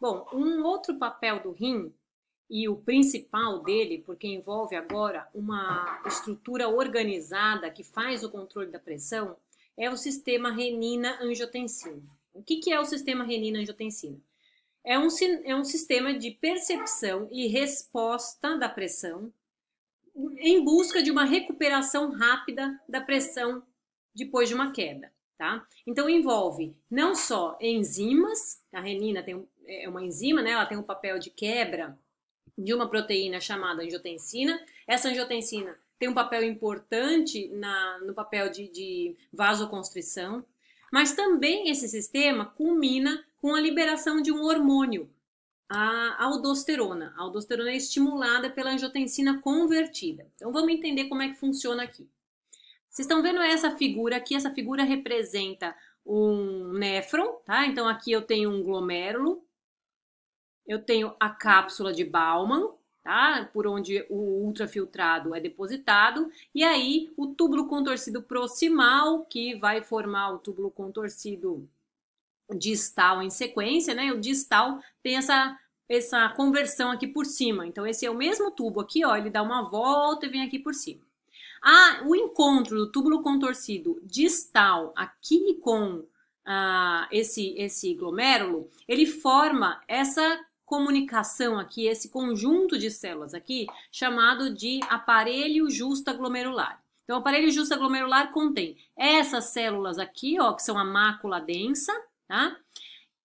Bom, um outro papel do rim e o principal dele, porque envolve agora uma estrutura organizada que faz o controle da pressão, é o sistema renina-angiotensina. O que, que é o sistema renina-angiotensina? É um, é um sistema de percepção e resposta da pressão em busca de uma recuperação rápida da pressão depois de uma queda tá? Então envolve não só enzimas, a renina tem, é uma enzima, né? Ela tem um papel de quebra de uma proteína chamada angiotensina. Essa angiotensina tem um papel importante na, no papel de, de vasoconstrição, mas também esse sistema culmina com a liberação de um hormônio, a aldosterona. A aldosterona é estimulada pela angiotensina convertida. Então vamos entender como é que funciona aqui. Vocês estão vendo essa figura aqui? Essa figura representa um néfron, tá? Então aqui eu tenho um glomérulo, eu tenho a cápsula de Bauman, tá? Por onde o ultrafiltrado é depositado, e aí o túbulo contorcido proximal, que vai formar o túbulo contorcido distal em sequência, né? O distal tem essa essa conversão aqui por cima. Então esse é o mesmo tubo aqui, ó, ele dá uma volta e vem aqui por cima. Ah, o encontro do túbulo contorcido distal aqui com ah, esse, esse glomérulo, ele forma essa comunicação aqui, esse conjunto de células aqui, chamado de aparelho justaglomerular. Então, o aparelho justaglomerular contém essas células aqui, ó, que são a mácula densa, tá?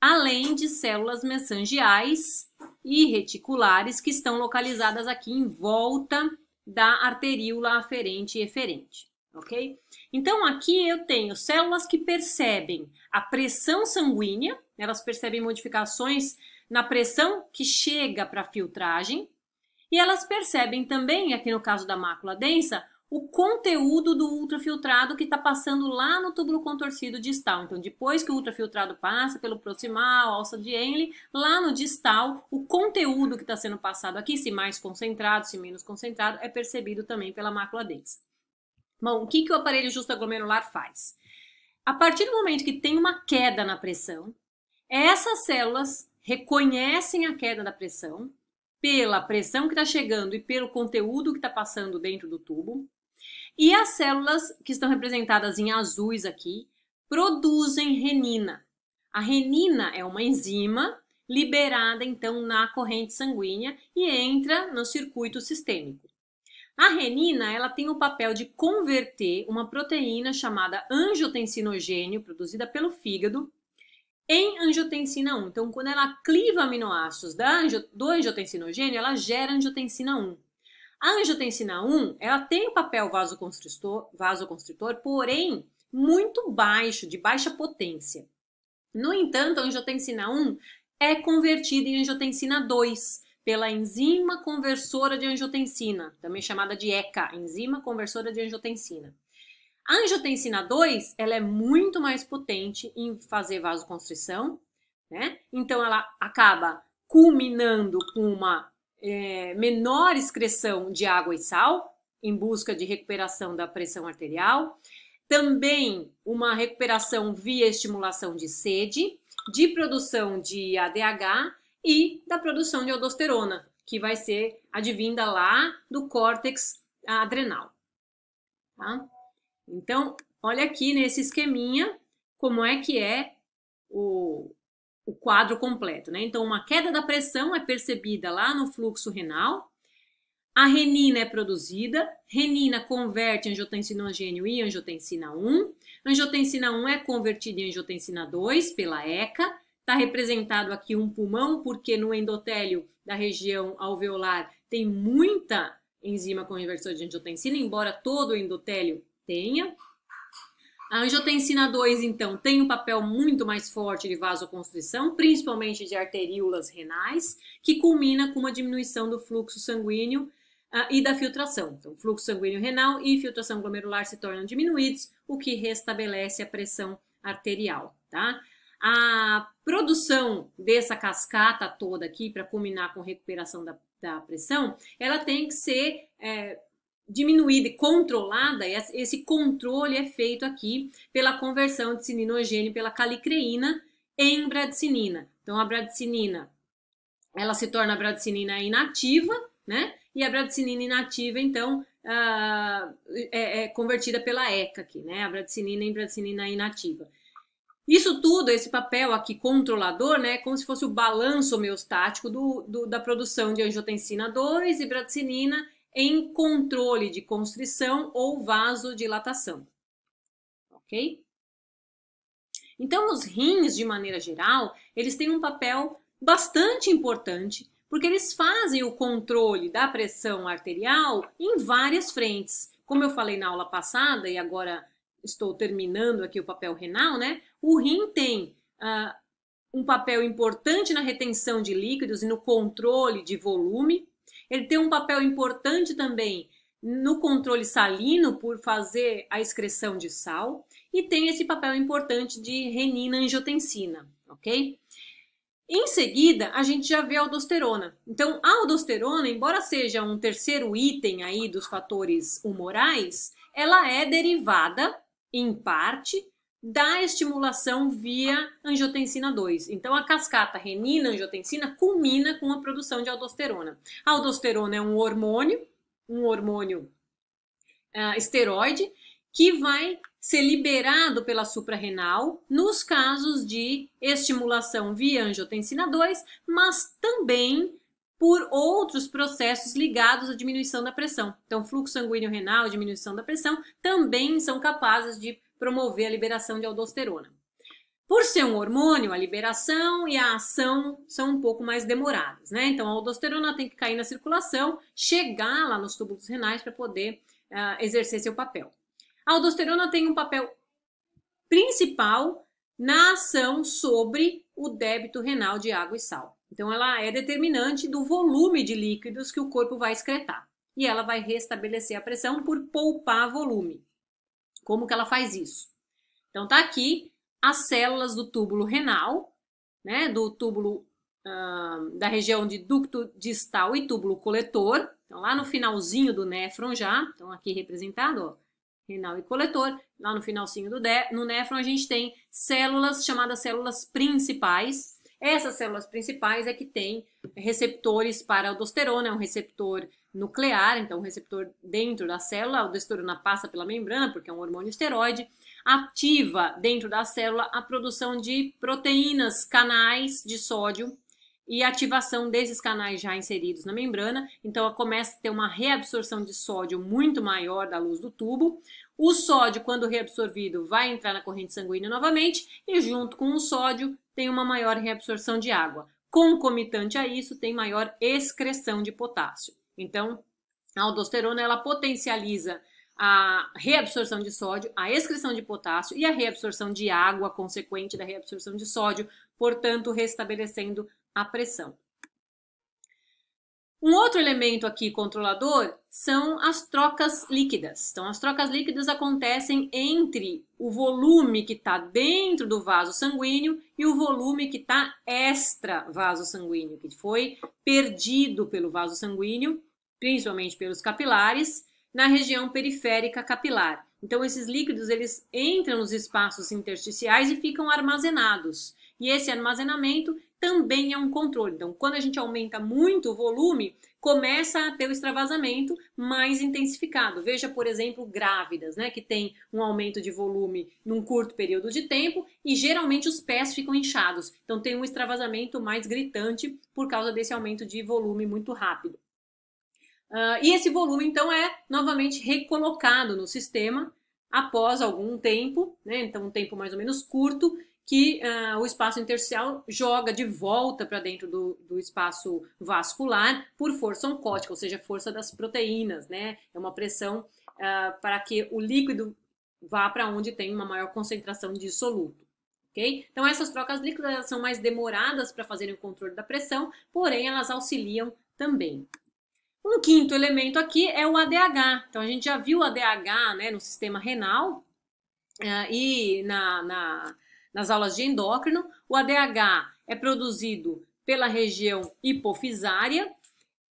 Além de células mesangiais e reticulares que estão localizadas aqui em volta da arteríola aferente e eferente, ok? Então aqui eu tenho células que percebem a pressão sanguínea, elas percebem modificações na pressão que chega para a filtragem, e elas percebem também, aqui no caso da mácula densa, o conteúdo do ultrafiltrado que está passando lá no túbulo contorcido distal. Então, depois que o ultrafiltrado passa pelo proximal, alça de Henle, lá no distal, o conteúdo que está sendo passado aqui, se mais concentrado, se menos concentrado, é percebido também pela mácula densa. Bom, o que, que o aparelho justo aglomerular faz? A partir do momento que tem uma queda na pressão, essas células reconhecem a queda da pressão pela pressão que está chegando e pelo conteúdo que está passando dentro do tubo e as células que estão representadas em azuis aqui produzem renina. A renina é uma enzima liberada então na corrente sanguínea e entra no circuito sistêmico. A renina, ela tem o papel de converter uma proteína chamada angiotensinogênio produzida pelo fígado em angiotensina 1. Então, quando ela cliva aminoácidos da, do angiotensinogênio, ela gera angiotensina 1 angiotensina 1, ela tem o papel vasoconstritor, vasoconstritor, porém muito baixo, de baixa potência. No entanto, a angiotensina 1 é convertida em angiotensina 2 pela enzima conversora de angiotensina, também chamada de ECA, enzima conversora de angiotensina. A angiotensina 2, ela é muito mais potente em fazer vasoconstrição, né? Então ela acaba culminando com uma é, menor excreção de água e sal, em busca de recuperação da pressão arterial. Também uma recuperação via estimulação de sede, de produção de ADH e da produção de aldosterona, que vai ser advinda lá do córtex adrenal. Tá? Então, olha aqui nesse esqueminha como é que é o, o quadro completo, né? Então, uma queda da pressão é percebida lá no fluxo renal, a renina é produzida, renina converte angiotensina em gênio e angiotensina 1, angiotensina 1 é convertida em angiotensina 2 pela ECA, está representado aqui um pulmão, porque no endotélio da região alveolar tem muita enzima conversora de angiotensina, embora todo o endotélio tenha, a angiotensina 2, então, tem um papel muito mais forte de vasoconstrição, principalmente de arteríolas renais, que culmina com uma diminuição do fluxo sanguíneo ah, e da filtração. Então, fluxo sanguíneo renal e filtração glomerular se tornam diminuídos, o que restabelece a pressão arterial, tá? A produção dessa cascata toda aqui, para culminar com recuperação da, da pressão, ela tem que ser é, diminuída e controlada, esse controle é feito aqui pela conversão de sininogênio pela calicreína em bradicinina. Então, a bradicinina, ela se torna a bradicinina inativa, né? E a bradicinina inativa, então, ah, é, é, convertida pela ECA aqui, né? A bradicinina em bradicinina inativa. Isso tudo, esse papel aqui controlador, né, é como se fosse o balanço homeostático do, do, da produção de angiotensina 2 e bradicinina em controle de constrição ou vasodilatação. Ok? Então, os rins, de maneira geral, eles têm um papel bastante importante porque eles fazem o controle da pressão arterial em várias frentes. Como eu falei na aula passada e agora estou terminando aqui o papel renal, né? O rim tem uh, um papel importante na retenção de líquidos e no controle de volume. Ele tem um papel importante também no controle salino por fazer a excreção de sal e tem esse papel importante de renina-angiotensina, ok? Em seguida, a gente já vê a aldosterona. Então, a aldosterona, embora seja um terceiro item aí dos fatores humorais, ela é derivada, em parte, da estimulação via angiotensina 2. Então, a cascata renina-angiotensina culmina com a produção de aldosterona. A aldosterona é um hormônio, um hormônio uh, esteroide, que vai ser liberado pela suprarrenal nos casos de estimulação via angiotensina 2, mas também por outros processos ligados à diminuição da pressão. Então, fluxo sanguíneo renal, diminuição da pressão, também são capazes de promover a liberação de aldosterona. Por ser um hormônio, a liberação e a ação são um pouco mais demoradas, né? Então a aldosterona tem que cair na circulação, chegar lá nos túbulos renais para poder uh, exercer seu papel. A aldosterona tem um papel principal na ação sobre o débito renal de água e sal. Então ela é determinante do volume de líquidos que o corpo vai excretar e ela vai restabelecer a pressão por poupar volume. Como que ela faz isso? Então tá aqui as células do túbulo renal, né, do túbulo uh, da região de ducto distal e túbulo coletor. Então lá no finalzinho do néfron já, então aqui representado, ó, renal e coletor. Lá no finalzinho do no néfron a gente tem células chamadas células principais. Essas células principais é que tem receptores para aldosterona, é um receptor nuclear, então o receptor dentro da célula, o desterona passa pela membrana, porque é um hormônio esteroide, ativa dentro da célula a produção de proteínas, canais de sódio e ativação desses canais já inseridos na membrana. Então, ela começa a ter uma reabsorção de sódio muito maior da luz do tubo. O sódio, quando reabsorvido, vai entrar na corrente sanguínea novamente e, junto com o sódio, tem uma maior reabsorção de água. Concomitante a isso, tem maior excreção de potássio. Então, a aldosterona ela potencializa a reabsorção de sódio, a excreção de potássio e a reabsorção de água consequente da reabsorção de sódio, portanto, restabelecendo a pressão. Um outro elemento aqui controlador são as trocas líquidas. Então, as trocas líquidas acontecem entre o volume que está dentro do vaso sanguíneo e o volume que está extra vaso sanguíneo, que foi perdido pelo vaso sanguíneo, principalmente pelos capilares, na região periférica capilar. Então, esses líquidos eles entram nos espaços intersticiais e ficam armazenados. E esse armazenamento também é um controle. Então, quando a gente aumenta muito o volume, começa a ter o extravasamento mais intensificado. Veja, por exemplo, grávidas, né, que tem um aumento de volume num curto período de tempo e geralmente os pés ficam inchados. Então, tem um extravasamento mais gritante por causa desse aumento de volume muito rápido. Uh, e esse volume, então, é novamente recolocado no sistema após algum tempo, né, então um tempo mais ou menos curto, que uh, o espaço intersticial joga de volta para dentro do, do, espaço vascular por força oncótica, ou seja, força das proteínas, né? É uma pressão uh, para que o líquido vá para onde tem uma maior concentração de soluto. ok Então, essas trocas líquidas são mais demoradas para fazerem o controle da pressão, porém, elas auxiliam também. Um quinto elemento aqui é o ADH. Então, a gente já viu o ADH né, no sistema renal uh, e na, na nas aulas de endócrino, o ADH é produzido pela região hipofisária.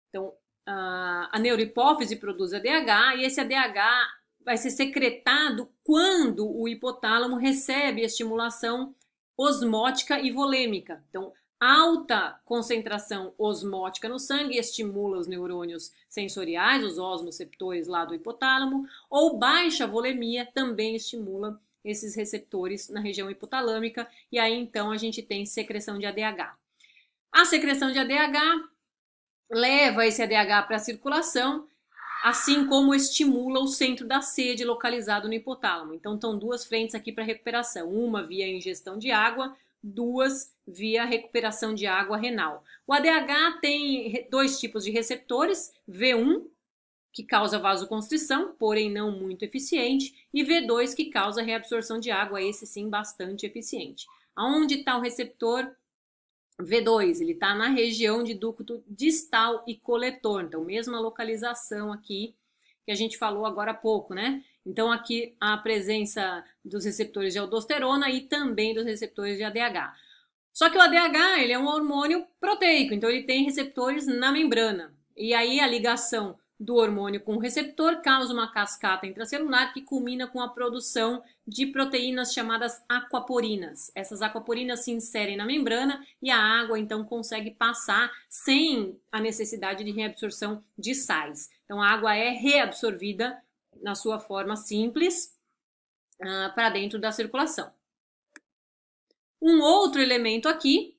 Então, a neurohipófise produz ADH e esse ADH vai ser secretado quando o hipotálamo recebe estimulação osmótica e volêmica. Então, alta concentração osmótica no sangue estimula os neurônios sensoriais, os osmoceptores lá do hipotálamo, ou baixa volemia também estimula esses receptores na região hipotalâmica e aí então a gente tem secreção de ADH. A secreção de ADH leva esse ADH para a circulação, assim como estimula o centro da sede localizado no hipotálamo. Então estão duas frentes aqui para recuperação, uma via ingestão de água, duas via recuperação de água renal. O ADH tem dois tipos de receptores, V1 que causa vasoconstrição, porém não muito eficiente, e V2, que causa reabsorção de água, esse sim bastante eficiente. Aonde está o receptor V2? Ele está na região de ducto distal e coletor, então mesma localização aqui que a gente falou agora há pouco, né? Então aqui a presença dos receptores de aldosterona e também dos receptores de ADH. Só que o ADH ele é um hormônio proteico, então ele tem receptores na membrana. E aí a ligação do hormônio com o receptor causa uma cascata intracelular que culmina com a produção de proteínas chamadas aquaporinas. Essas aquaporinas se inserem na membrana e a água então consegue passar sem a necessidade de reabsorção de sais. Então a água é reabsorvida na sua forma simples uh, para dentro da circulação. Um outro elemento aqui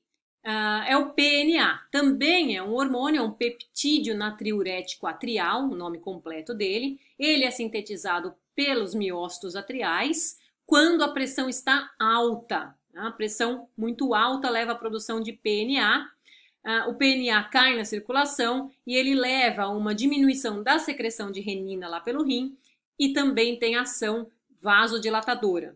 Uh, é o PNA. Também é um hormônio, é um peptídeo natriurético atrial, o nome completo dele. Ele é sintetizado pelos miócitos atriais quando a pressão está alta. A pressão muito alta leva à produção de PNA. Uh, ah, o PNA cai na circulação e ele leva a uma diminuição da secreção de renina lá pelo rim e também tem ação vasodilatadora.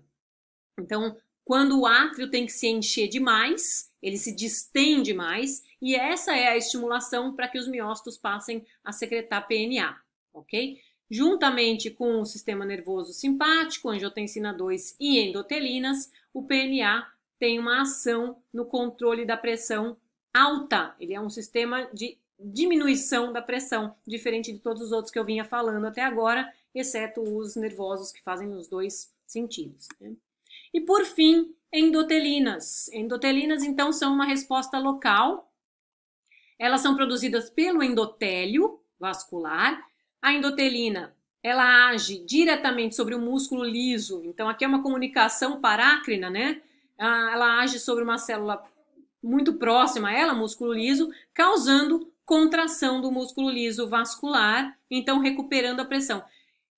Então, quando o átrio tem que se encher demais, ele se distende mais, e essa é a estimulação para que os miócitos passem a secretar PNA, ok? Juntamente com o sistema nervoso simpático, angiotensina 2 e endotelinas, o PNA tem uma ação no controle da pressão alta. Ele é um sistema de diminuição da pressão, diferente de todos os outros que eu vinha falando até agora, exceto os nervosos que fazem nos dois sentidos. Né? E por fim, endotelinas. Endotelinas, então, são uma resposta local. Elas são produzidas pelo endotélio vascular. A endotelina, ela age diretamente sobre o músculo liso. Então, aqui é uma comunicação parácrina, né? Ah, ela age sobre uma célula muito próxima a ela, músculo liso, causando contração do músculo liso vascular, então recuperando a pressão.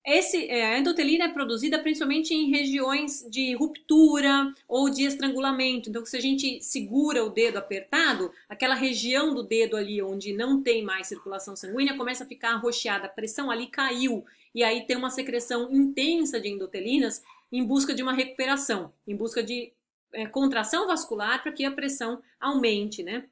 Esse, é, a endotelina é produzida principalmente em regiões de ruptura ou de estrangulamento. Então, se a gente segura o dedo apertado, aquela região do dedo ali onde não tem mais circulação sanguínea começa a ficar arroxeada, a pressão ali caiu. E aí tem uma secreção intensa de endotelinas em busca de uma recuperação, em busca de é, contração vascular para que a pressão aumente, né?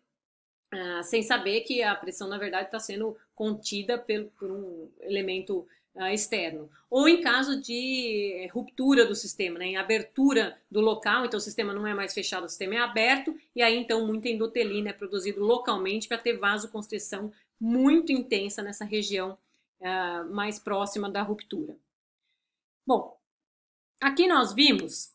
Ah, sem saber que a pressão, na verdade, está sendo contida pelo, por um elemento ah, externo. Ou em caso de eh, ruptura do sistema, né, em abertura do local, então o sistema não é mais fechado, o sistema é aberto, e aí então muita endotelina é produzido localmente para ter vasoconstrição muito intensa nessa região uh, mais próxima da ruptura. Bom, aqui nós vimos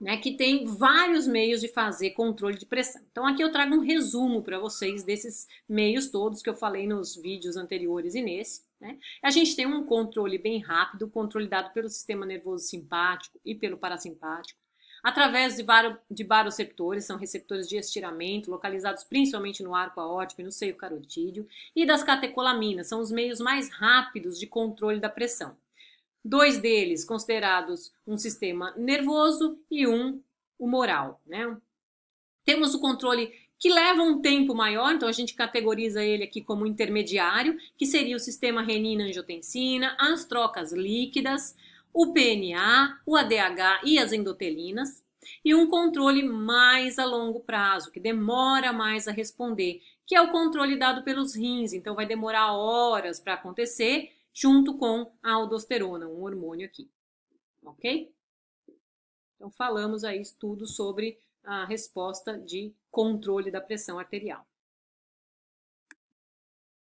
né, que tem vários meios de fazer controle de pressão. Então aqui eu trago um resumo para vocês desses meios todos que eu falei nos vídeos anteriores e nesse. Né? A gente tem um controle bem rápido, controle dado pelo sistema nervoso simpático e pelo parasimpático, através de, vários de receptores são receptores de estiramento, localizados principalmente no arco aórtico e no seio carotídeo, e das catecolaminas, são os meios mais rápidos de controle da pressão. Dois deles considerados um sistema nervoso e um humoral. Né? Temos o controle que leva um tempo maior, então a gente categoriza ele aqui como intermediário, que seria o sistema renina-angiotensina, as trocas líquidas, o PNA, o ADH e as endotelinas, e um controle mais a longo prazo, que demora mais a responder, que é o controle dado pelos rins, então vai demorar horas para acontecer, junto com a aldosterona, um hormônio aqui. Ok? Então falamos aí tudo sobre a resposta de controle da pressão arterial.